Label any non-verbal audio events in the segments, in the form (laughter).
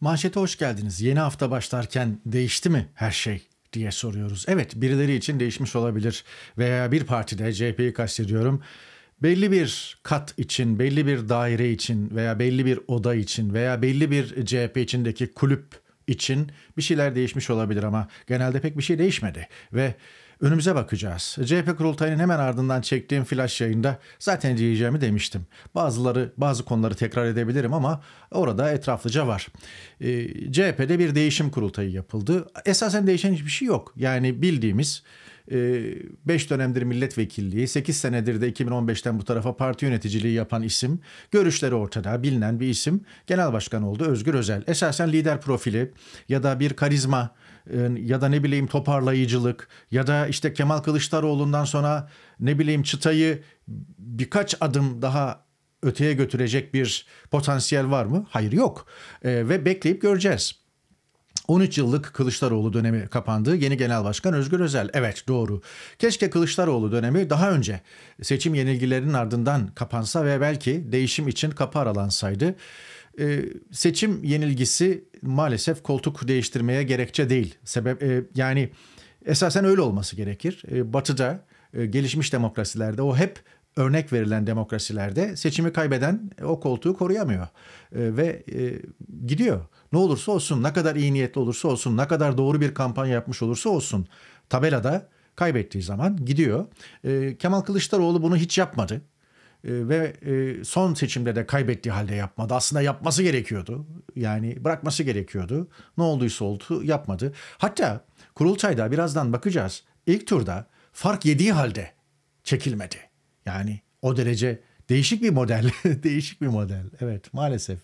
Manşete hoş geldiniz. Yeni hafta başlarken değişti mi her şey diye soruyoruz. Evet birileri için değişmiş olabilir veya bir partide CHP'yi kastediyorum. Belli bir kat için, belli bir daire için veya belli bir oda için veya belli bir CHP içindeki kulüp için bir şeyler değişmiş olabilir ama genelde pek bir şey değişmedi ve Önümüze bakacağız. CHP kurultayının hemen ardından çektiğim flash yayında zaten diyeceğimi demiştim. Bazıları bazı konuları tekrar edebilirim ama orada etraflıca var. E, ee, CHP'de bir değişim kurultayı yapıldı. Esasen değişen hiçbir şey yok. Yani bildiğimiz 5 e, dönemdir milletvekilliği, 8 senedir de 2015'ten bu tarafa parti yöneticiliği yapan isim, görüşleri ortada, bilinen bir isim, genel başkan oldu Özgür Özel. Esasen lider profili ya da bir karizma ee, ya da ne bileyim toparlayıcılık ya da işte Kemal Kılıçdaroğlu'ndan sonra ne bileyim çıtayı birkaç adım daha öteye götürecek bir potansiyel var mı? Hayır yok e, ve bekleyip göreceğiz. 13 yıllık Kılıçdaroğlu dönemi kapandı. Yeni Genel Başkan Özgür Özel. Evet doğru. Keşke Kılıçdaroğlu dönemi daha önce seçim yenilgilerinin ardından kapansa ve belki değişim için kapı aralansaydı e, seçim yenilgisi maalesef koltuk değiştirmeye gerekçe değil. Sebep e, yani esasen öyle olması gerekir. E, batı'da e, gelişmiş demokrasilerde o hep örnek verilen demokrasilerde seçimi kaybeden o koltuğu koruyamıyor e, ve e, gidiyor. Ne olursa olsun, ne kadar iyi niyetli olursa olsun, ne kadar doğru bir kampanya yapmış olursa olsun tabelada kaybettiği zaman gidiyor. E, Kemal Kılıçdaroğlu bunu hiç yapmadı. Ee, ve e, son seçimde de kaybettiği halde yapmadı. Aslında yapması gerekiyordu. Yani bırakması gerekiyordu. Ne olduysa oldu yapmadı. Hatta kurultayda birazdan bakacağız. İlk turda fark yediği halde çekilmedi. Yani o derece değişik bir model. (laughs) değişik bir model. Evet maalesef.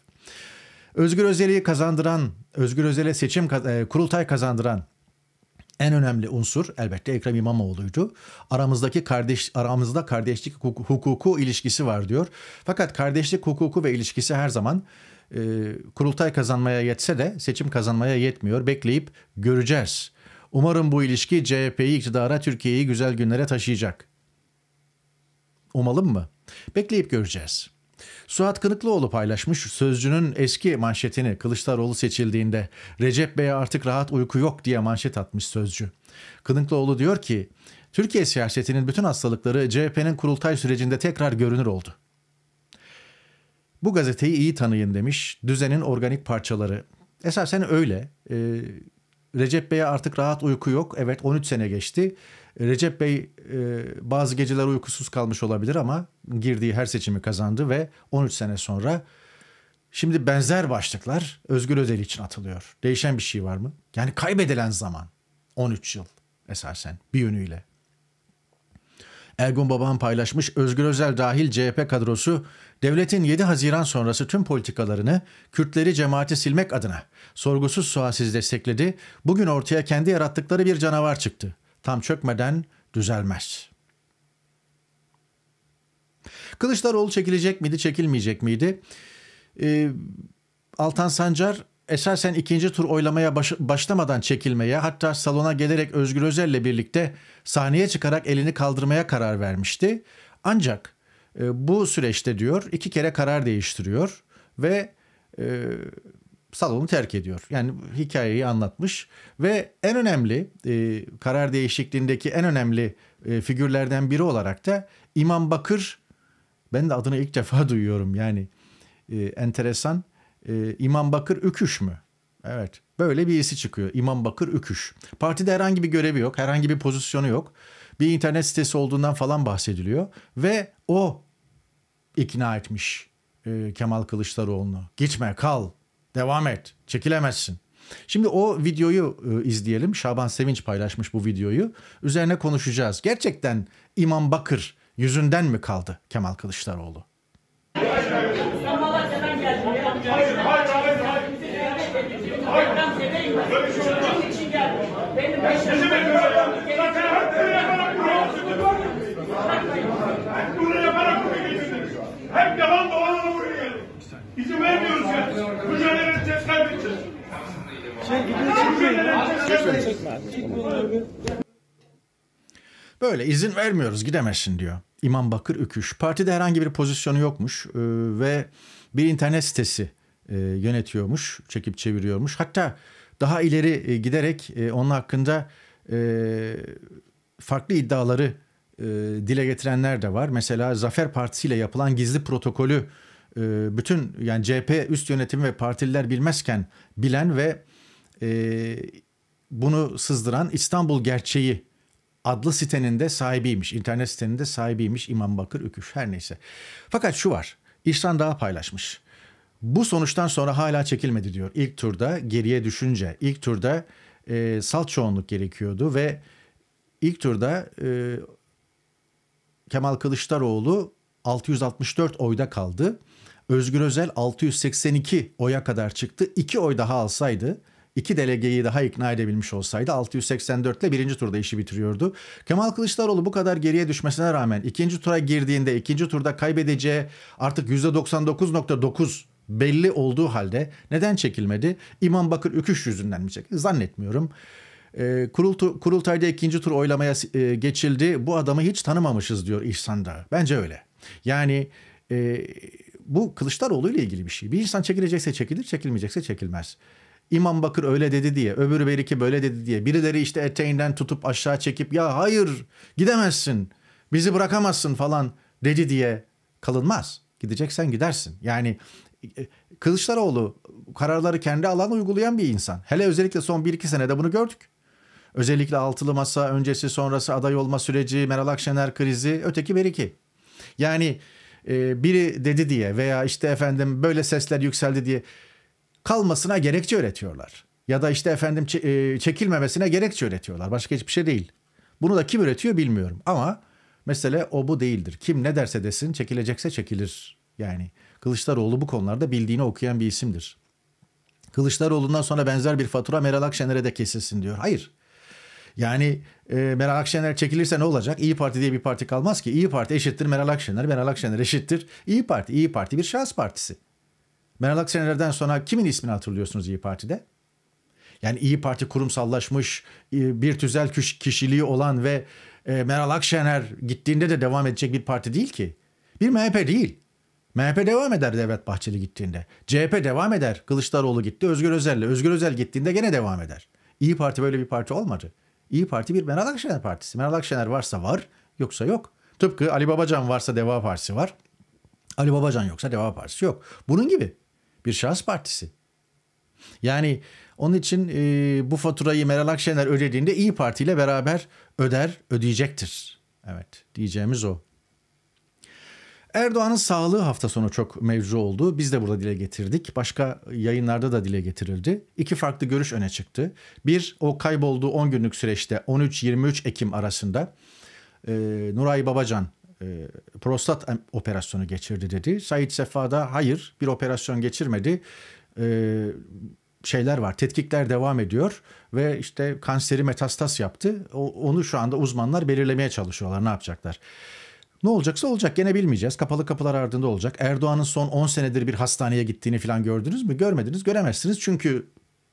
Özgür Özel'i kazandıran, Özgür Özel'e seçim e, kurultay kazandıran en önemli unsur elbette Ekrem İmamoğlu'ydu. Aramızdaki kardeş aramızda kardeşlik hukuku ilişkisi var diyor. Fakat kardeşlik hukuku ve ilişkisi her zaman e, kurultay kazanmaya yetse de seçim kazanmaya yetmiyor. Bekleyip göreceğiz. Umarım bu ilişki CHP'yi iktidara Türkiye'yi güzel günlere taşıyacak. Umalım mı? Bekleyip göreceğiz. Suat Kınıklıoğlu paylaşmış Sözcü'nün eski manşetini Kılıçdaroğlu seçildiğinde Recep Bey'e artık rahat uyku yok diye manşet atmış Sözcü. Kınıklıoğlu diyor ki Türkiye siyasetinin bütün hastalıkları CHP'nin kurultay sürecinde tekrar görünür oldu. Bu gazeteyi iyi tanıyın demiş. Düzenin organik parçaları. Esasen öyle. Ee, Recep Bey'e artık rahat uyku yok. Evet 13 sene geçti. E, Recep Bey e, bazı geceler uykusuz kalmış olabilir ama girdiği her seçimi kazandı ve 13 sene sonra şimdi benzer başlıklar Özgür Özel için atılıyor. Değişen bir şey var mı? Yani kaybedilen zaman 13 yıl esasen bir yönüyle. Ergun Babahan paylaşmış Özgür Özel dahil CHP kadrosu devletin 7 Haziran sonrası tüm politikalarını Kürtleri cemaati silmek adına sorgusuz sualsiz destekledi. Bugün ortaya kendi yarattıkları bir canavar çıktı tam çökmeden düzelmez. Kılıçdaroğlu çekilecek miydi, çekilmeyecek miydi? Ee, Altan Sancar esasen ikinci tur oylamaya baş, başlamadan çekilmeye hatta salona gelerek Özgür Özel'le birlikte sahneye çıkarak elini kaldırmaya karar vermişti. Ancak e, bu süreçte diyor iki kere karar değiştiriyor ve e, salonu terk ediyor. Yani hikayeyi anlatmış ve en önemli e, karar değişikliğindeki en önemli e, figürlerden biri olarak da İmam Bakır ben de adını ilk defa (laughs) duyuyorum yani e, enteresan e, İmam Bakır Üküş mü? Evet böyle bir birisi çıkıyor İmam Bakır Üküş. Partide herhangi bir görevi yok herhangi bir pozisyonu yok bir internet sitesi olduğundan falan bahsediliyor ve o ikna etmiş e, Kemal Kılıçdaroğlu'nu. Gitme kal Devam et. Çekilemezsin. Şimdi o videoyu izleyelim. Şaban Sevinç paylaşmış bu videoyu. Üzerine konuşacağız. Gerçekten İmam Bakır yüzünden mi kaldı Kemal Kılıçdaroğlu? Hayır, hayır, hayır, vuruyor. İzin vermiyoruz ya. Bu Mücadele edeceğiz, kaybedeceğiz. Böyle izin vermiyoruz gidemezsin diyor. İmam Bakır Öküş. Partide herhangi bir pozisyonu yokmuş ee, ve bir internet sitesi e, yönetiyormuş, çekip çeviriyormuş. Hatta daha ileri e, giderek e, onun hakkında e, farklı iddiaları e, dile getirenler de var. Mesela Zafer Partisi ile yapılan gizli protokolü e, bütün yani CHP üst yönetimi ve partililer bilmezken bilen ve e, bunu sızdıran İstanbul Gerçeği adlı sitenin de sahibiymiş. İnternet sitenin de sahibiymiş İmam Bakır Üküş her neyse. Fakat şu var İhsan daha paylaşmış. Bu sonuçtan sonra hala çekilmedi diyor. İlk turda geriye düşünce ilk turda e, salt çoğunluk gerekiyordu ve ilk turda e, Kemal Kılıçdaroğlu 664 oyda kaldı. Özgür Özel 682 oya kadar çıktı. 2 oy daha alsaydı iki delegeyi daha ikna edebilmiş olsaydı 684 ile birinci turda işi bitiriyordu. Kemal Kılıçdaroğlu bu kadar geriye düşmesine rağmen ikinci tura girdiğinde ikinci turda kaybedeceği artık %99.9 belli olduğu halde neden çekilmedi? İmam Bakır Üküş yüzünden mi çekildi? Zannetmiyorum. E, kurultu, kurultayda ikinci tur oylamaya e, geçildi. Bu adamı hiç tanımamışız diyor İhsan Dağ. Bence öyle. Yani e, bu Kılıçdaroğlu ile ilgili bir şey. Bir insan çekilecekse çekilir, çekilmeyecekse çekilmez. İmam Bakır öyle dedi diye, öbürü belki böyle dedi diye, birileri işte eteğinden tutup aşağı çekip ya hayır gidemezsin, bizi bırakamazsın falan dedi diye kalınmaz. Gideceksen gidersin. Yani e, Kılıçdaroğlu kararları kendi alan uygulayan bir insan. Hele özellikle son 1-2 senede bunu gördük. Özellikle altılı masa öncesi sonrası aday olma süreci, Meral Akşener krizi, öteki beriki. Yani e, biri dedi diye veya işte efendim böyle sesler yükseldi diye kalmasına gerekçe öğretiyorlar. Ya da işte efendim e, çekilmemesine gerekçe öğretiyorlar. Başka hiçbir şey değil. Bunu da kim üretiyor bilmiyorum ama mesele o bu değildir. Kim ne derse desin çekilecekse çekilir. Yani Kılıçdaroğlu bu konularda bildiğini okuyan bir isimdir. Kılıçdaroğlu'ndan sonra benzer bir fatura Meral Akşener'e de kesilsin diyor. Hayır. Yani e, Meral Akşener çekilirse ne olacak? İyi Parti diye bir parti kalmaz ki. İyi Parti eşittir Meral Akşener. Meral Akşener eşittir İyi Parti. İyi Parti bir şans partisi. Meral Akşener'den sonra kimin ismini hatırlıyorsunuz İyi Parti'de? Yani İyi Parti kurumsallaşmış, e, bir tüzel kişiliği olan ve e, Meral Akşener gittiğinde de devam edecek bir parti değil ki. Bir MHP değil. MHP devam eder Devlet Bahçeli gittiğinde. CHP devam eder. Kılıçdaroğlu gitti, Özgür Özel'le. Özgür Özel gittiğinde gene devam eder. İyi Parti böyle bir parti olmadı. İyi Parti bir Meral Akşener Partisi. Meral Akşener varsa var, yoksa yok. Tıpkı Ali Babacan varsa Deva Partisi var. Ali Babacan yoksa Deva Partisi yok. Bunun gibi bir şahıs partisi. Yani onun için e, bu faturayı Meral Akşener ödediğinde İyi Parti ile beraber öder, ödeyecektir. Evet, diyeceğimiz o. Erdoğan'ın sağlığı hafta sonu çok mevzu oldu. Biz de burada dile getirdik. Başka yayınlarda da dile getirildi. İki farklı görüş öne çıktı. Bir, o kaybolduğu 10 günlük süreçte 13-23 Ekim arasında e, Nuray Babacan e, prostat operasyonu geçirdi dedi. Said Sefa da hayır bir operasyon geçirmedi. E, şeyler var. Tetkikler devam ediyor ve işte kanseri metastas yaptı. O, onu şu anda uzmanlar belirlemeye çalışıyorlar. Ne yapacaklar? Ne olacaksa olacak. Gene bilmeyeceğiz. Kapalı kapılar ardında olacak. Erdoğan'ın son 10 senedir bir hastaneye gittiğini falan gördünüz mü? Görmediniz, göremezsiniz. Çünkü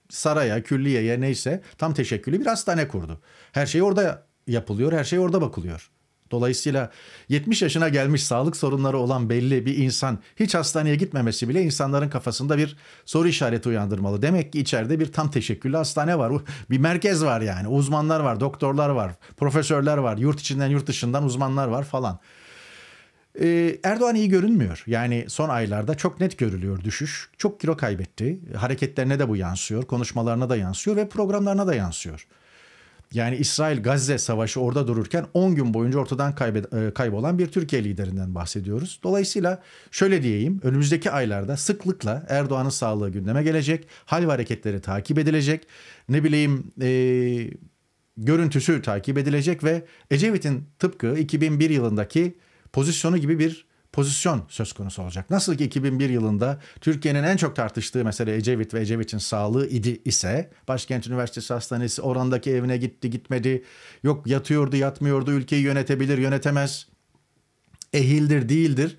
saraya, külliyeye neyse tam teşekküllü bir hastane kurdu. Her şey orada yapılıyor, her şey orada bakılıyor. Dolayısıyla 70 yaşına gelmiş sağlık sorunları olan belli bir insan hiç hastaneye gitmemesi bile insanların kafasında bir soru işareti uyandırmalı. Demek ki içeride bir tam teşekküllü hastane var. Uh, bir merkez var yani. Uzmanlar var, doktorlar var, profesörler var, yurt içinden yurt dışından uzmanlar var falan. Ee, Erdoğan iyi görünmüyor. Yani son aylarda çok net görülüyor düşüş. Çok kilo kaybetti. Hareketlerine de bu yansıyor, konuşmalarına da yansıyor ve programlarına da yansıyor yani İsrail-Gazze savaşı orada dururken 10 gün boyunca ortadan e, kaybolan bir Türkiye liderinden bahsediyoruz. Dolayısıyla şöyle diyeyim önümüzdeki aylarda sıklıkla Erdoğan'ın sağlığı gündeme gelecek. Hal ve hareketleri takip edilecek. Ne bileyim e, görüntüsü takip edilecek ve Ecevit'in tıpkı 2001 yılındaki pozisyonu gibi bir pozisyon söz konusu olacak. Nasıl ki 2001 yılında Türkiye'nin en çok tartıştığı mesele Ecevit ve Ecevit'in sağlığı idi ise Başkent Üniversitesi Hastanesi orandaki evine gitti gitmedi yok yatıyordu yatmıyordu ülkeyi yönetebilir yönetemez ehildir değildir.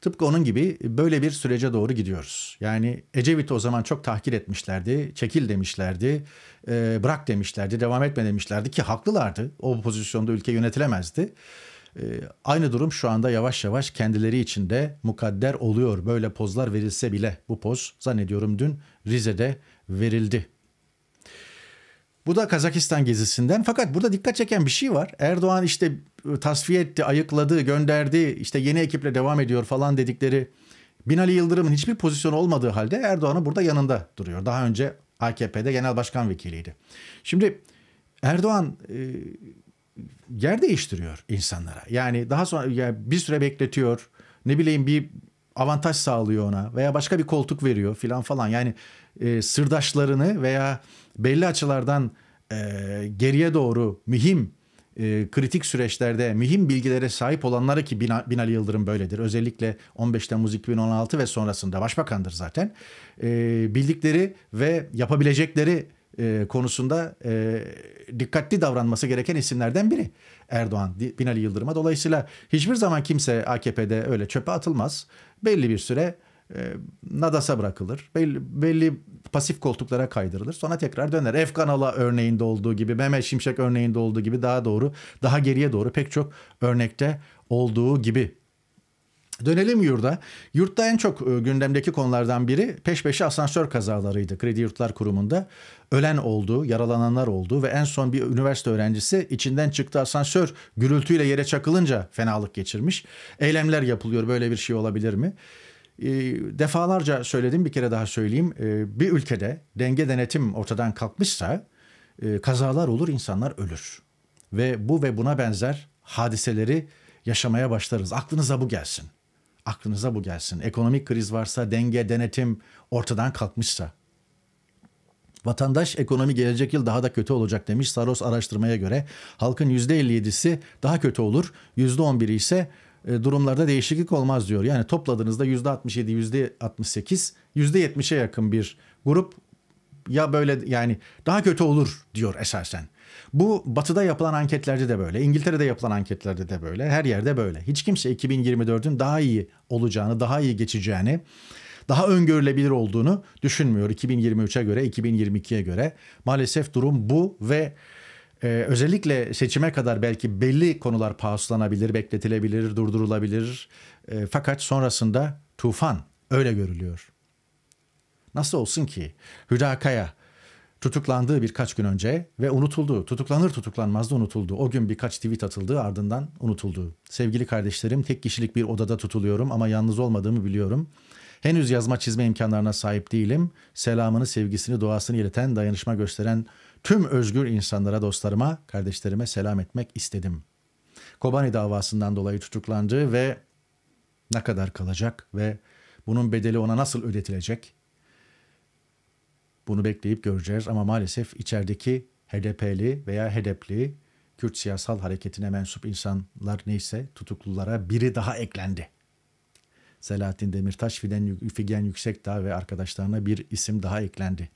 Tıpkı onun gibi böyle bir sürece doğru gidiyoruz. Yani Ecevit'i o zaman çok tahkir etmişlerdi, çekil demişlerdi, bırak demişlerdi, devam etme demişlerdi ki haklılardı. O pozisyonda ülke yönetilemezdi. Ee, aynı durum şu anda yavaş yavaş kendileri için de mukadder oluyor. Böyle pozlar verilse bile bu poz zannediyorum dün Rize'de verildi. Bu da Kazakistan gezisinden. Fakat burada dikkat çeken bir şey var. Erdoğan işte e, tasfiye etti, ayıkladı, gönderdi, işte yeni ekiple devam ediyor falan dedikleri Binali Yıldırım'ın hiçbir pozisyonu olmadığı halde Erdoğan'ın burada yanında duruyor. Daha önce AKP'de genel başkan vekiliydi. Şimdi Erdoğan e, yer değiştiriyor insanlara. Yani daha sonra yani bir süre bekletiyor. Ne bileyim bir avantaj sağlıyor ona veya başka bir koltuk veriyor filan falan. Yani e, sırdaşlarını veya belli açılardan e, geriye doğru mühim e, kritik süreçlerde mühim bilgilere sahip olanlara ki bin Binali Yıldırım böyledir. Özellikle 15 Temmuz 2016 ve sonrasında başbakandır zaten. E, bildikleri ve yapabilecekleri e, konusunda e, dikkatli davranması gereken isimlerden biri Erdoğan, Binali Yıldırım'a. Dolayısıyla hiçbir zaman kimse AKP'de öyle çöpe atılmaz. Belli bir süre e, Nadas'a bırakılır. Belli, belli pasif koltuklara kaydırılır. Sonra tekrar döner. Efkanala örneğinde olduğu gibi, Mehmet Şimşek örneğinde olduğu gibi daha doğru, daha geriye doğru pek çok örnekte olduğu gibi. Dönelim yurda. Yurtta en çok e, gündemdeki konulardan biri peş peşe asansör kazalarıydı. Kredi Yurtlar Kurumu'nda ölen oldu, yaralananlar oldu ve en son bir üniversite öğrencisi içinden çıktı asansör gürültüyle yere çakılınca fenalık geçirmiş. Eylemler yapılıyor böyle bir şey olabilir mi? E, defalarca söyledim bir kere daha söyleyeyim. E, bir ülkede denge denetim ortadan kalkmışsa kazalar olur insanlar ölür. Ve bu ve buna benzer hadiseleri yaşamaya başlarız. Aklınıza bu gelsin aklınıza bu gelsin. Ekonomik kriz varsa, denge, denetim ortadan kalkmışsa. Vatandaş ekonomi gelecek yıl daha da kötü olacak demiş Saros araştırmaya göre. Halkın %57'si daha kötü olur, %11'i ise e, durumlarda değişiklik olmaz diyor. Yani topladığınızda %67, %68, %70'e yakın bir grup ya böyle yani daha kötü olur diyor esasen. Bu batıda yapılan anketlerde de böyle, İngiltere'de yapılan anketlerde de böyle, her yerde böyle. Hiç kimse 2024'ün daha iyi olacağını, daha iyi geçeceğini, daha öngörülebilir olduğunu düşünmüyor 2023'e göre, 2022'ye göre. Maalesef durum bu ve ee, özellikle seçime kadar belki belli konular pauslanabilir, bekletilebilir, durdurulabilir. Ee, fakat sonrasında tufan öyle görülüyor. Nasıl olsun ki? Kaya tutuklandığı birkaç gün önce ve unutuldu. Tutuklanır tutuklanmaz da unutuldu. O gün birkaç tweet atıldı ardından unutuldu. Sevgili kardeşlerim tek kişilik bir odada tutuluyorum ama yalnız olmadığımı biliyorum. Henüz yazma çizme imkanlarına sahip değilim. Selamını, sevgisini, duasını ileten, dayanışma gösteren tüm özgür insanlara, dostlarıma, kardeşlerime selam etmek istedim. Kobani davasından dolayı tutuklandı ve ne kadar kalacak ve bunun bedeli ona nasıl ödetilecek? Bunu bekleyip göreceğiz ama maalesef içerideki HDP'li veya HDP'li Kürt siyasal hareketine mensup insanlar neyse tutuklulara biri daha eklendi. Selahattin Demirtaş, Figen Yüksekdağ ve arkadaşlarına bir isim daha eklendi.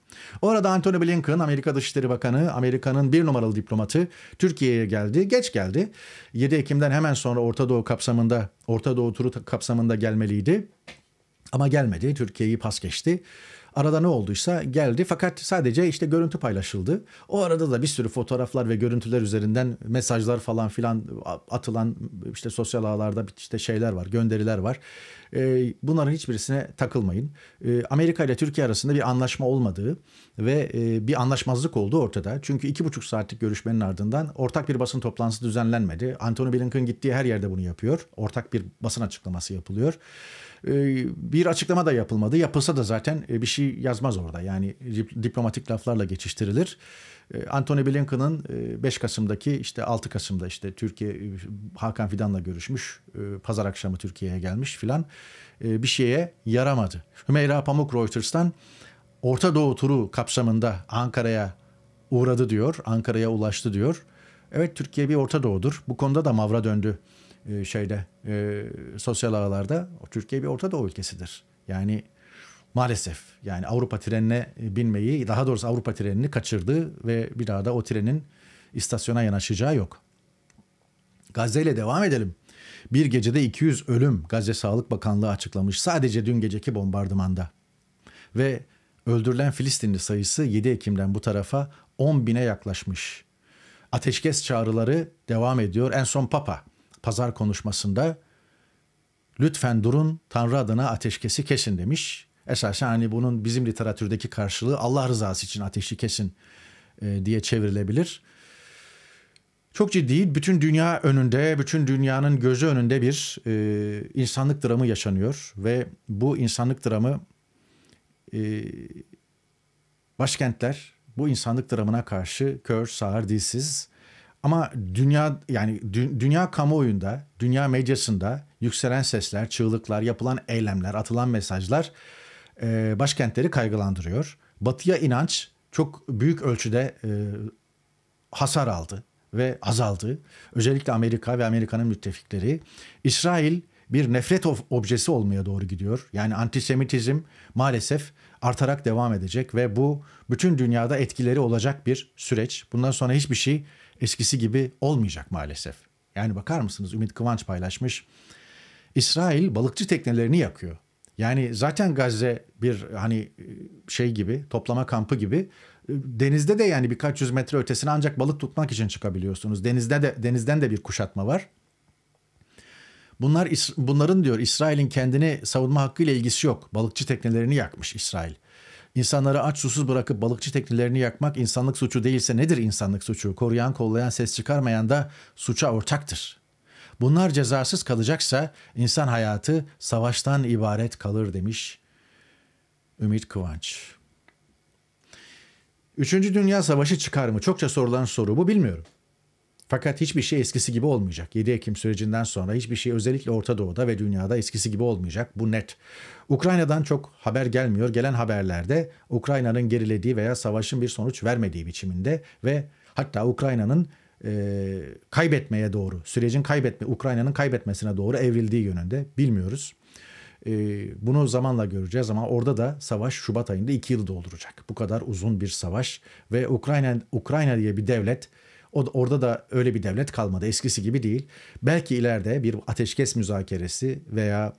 Orada Antony Blinken, Amerika Dışişleri Bakanı, Amerika'nın bir numaralı diplomatı Türkiye'ye geldi. Geç geldi. 7 Ekim'den hemen sonra Orta Doğu kapsamında, Orta Doğu turu kapsamında gelmeliydi. Ama gelmedi. Türkiye'yi pas geçti. Arada ne olduysa geldi fakat sadece işte görüntü paylaşıldı. O arada da bir sürü fotoğraflar ve görüntüler üzerinden mesajlar falan filan atılan işte sosyal ağlarda işte şeyler var, gönderiler var. Ee, bunların hiçbirisine takılmayın. Ee, Amerika ile Türkiye arasında bir anlaşma olmadığı ve e, bir anlaşmazlık olduğu ortada. Çünkü iki buçuk saatlik görüşmenin ardından ortak bir basın toplantısı düzenlenmedi. Antony Blinken gittiği her yerde bunu yapıyor. Ortak bir basın açıklaması yapılıyor. Ee, bir açıklama da yapılmadı. Yapılsa da zaten e, bir şey yazmaz orada. Yani diplomatik laflarla geçiştirilir. Ee, Anthony Blinken'ın 5 e, Kasım'daki işte 6 Kasım'da işte Türkiye e, Hakan Fidan'la görüşmüş. Pazar akşamı Türkiye'ye gelmiş filan. Bir şeye yaramadı. Hümeyra Pamuk Reuters'tan Orta Doğu turu kapsamında Ankara'ya uğradı diyor. Ankara'ya ulaştı diyor. Evet Türkiye bir Orta Doğu'dur. Bu konuda da mavra döndü e, şeyde e, sosyal ağlarda Türkiye bir Orta Doğu ülkesidir. Yani maalesef yani Avrupa trenine e, binmeyi daha doğrusu Avrupa trenini kaçırdı ve bir daha da o trenin istasyona yanaşacağı yok. Gazze ile devam edelim. Bir gecede 200 ölüm Gazze Sağlık Bakanlığı açıklamış sadece dün geceki bombardımanda. Ve öldürülen Filistinli sayısı 7 Ekim'den bu tarafa 10 bine yaklaşmış. Ateşkes çağrıları devam ediyor. En son Papa pazar konuşmasında lütfen durun Tanrı adına ateşkesi kesin demiş. Esasen hani bunun bizim literatürdeki karşılığı Allah rızası için ateşi kesin e, diye çevrilebilir. Çok ciddi, bütün dünya önünde, bütün dünyanın gözü önünde bir e, insanlık dramı yaşanıyor ve bu insanlık dramı e, başkentler bu insanlık dramına karşı kör, sağır, dilsiz ama dünya yani dü- dünya kamuoyunda, dünya medyasında yükselen sesler, çığlıklar, yapılan eylemler, atılan mesajlar e, başkentleri kaygılandırıyor. Batıya inanç çok büyük ölçüde e, hasar aldı ve azaldı. Özellikle Amerika ve Amerika'nın müttefikleri. İsrail bir nefret of objesi olmaya doğru gidiyor. Yani antisemitizm maalesef artarak devam edecek ve bu bütün dünyada etkileri olacak bir süreç. Bundan sonra hiçbir şey eskisi gibi olmayacak maalesef. Yani bakar mısınız Ümit Kıvanç paylaşmış. İsrail balıkçı teknelerini yakıyor. Yani zaten Gazze bir hani şey gibi toplama kampı gibi denizde de yani birkaç yüz metre ötesine ancak balık tutmak için çıkabiliyorsunuz. Denizde de denizden de bir kuşatma var. Bunlar bunların diyor İsrail'in kendini savunma hakkıyla ilgisi yok. Balıkçı teknelerini yakmış İsrail. İnsanları aç susuz bırakıp balıkçı teknelerini yakmak insanlık suçu değilse nedir insanlık suçu? Koruyan, kollayan, ses çıkarmayan da suça ortaktır. Bunlar cezasız kalacaksa insan hayatı savaştan ibaret kalır demiş Ümit Kıvanç. Üçüncü Dünya Savaşı çıkar mı? Çokça sorulan soru bu bilmiyorum. Fakat hiçbir şey eskisi gibi olmayacak. 7 Ekim sürecinden sonra hiçbir şey özellikle Orta Doğu'da ve dünyada eskisi gibi olmayacak. Bu net. Ukrayna'dan çok haber gelmiyor. Gelen haberlerde Ukrayna'nın gerilediği veya savaşın bir sonuç vermediği biçiminde ve hatta Ukrayna'nın e, kaybetmeye doğru, sürecin kaybetme, Ukrayna'nın kaybetmesine doğru evrildiği yönünde bilmiyoruz. E, bunu zamanla göreceğiz ama orada da savaş Şubat ayında 2 yıl dolduracak. Bu kadar uzun bir savaş ve Ukrayna Ukrayna diye bir devlet o da, orada da öyle bir devlet kalmadı. Eskisi gibi değil. Belki ileride bir ateşkes müzakeresi veya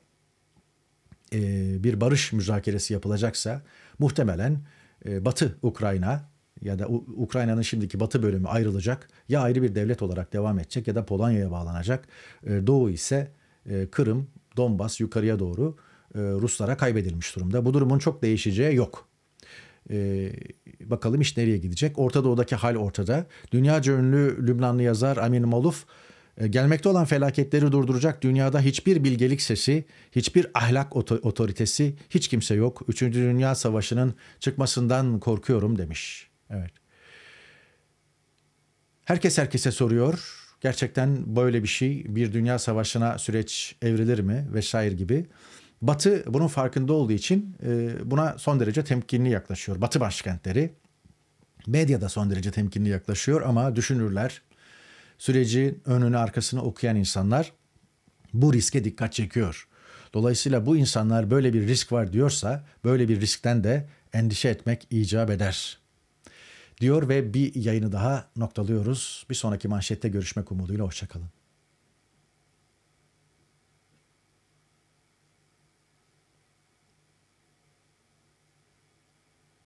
e, bir barış müzakeresi yapılacaksa muhtemelen e, Batı Ukrayna ya da Ukrayna'nın şimdiki batı bölümü ayrılacak. Ya ayrı bir devlet olarak devam edecek ya da Polonya'ya bağlanacak. E, doğu ise e, Kırım, Donbas yukarıya doğru e, Ruslara kaybedilmiş durumda. Bu durumun çok değişeceği yok. Ee, bakalım iş nereye gidecek? Orta Doğu'daki hal ortada. Dünyaca ünlü Lübnanlı yazar Amin Maluf e, gelmekte olan felaketleri durduracak dünyada hiçbir bilgelik sesi, hiçbir ahlak otoritesi, hiç kimse yok. Üçüncü Dünya Savaşı'nın çıkmasından korkuyorum demiş. Evet. Herkes herkese soruyor. Gerçekten böyle bir şey bir dünya savaşına süreç evrilir mi vesaire gibi. Batı bunun farkında olduğu için e, buna son derece temkinli yaklaşıyor. Batı başkentleri medyada son derece temkinli yaklaşıyor ama düşünürler, süreci önünü arkasını okuyan insanlar bu riske dikkat çekiyor. Dolayısıyla bu insanlar böyle bir risk var diyorsa böyle bir riskten de endişe etmek icap eder diyor ve bir yayını daha noktalıyoruz. Bir sonraki manşette görüşmek umuduyla hoşçakalın.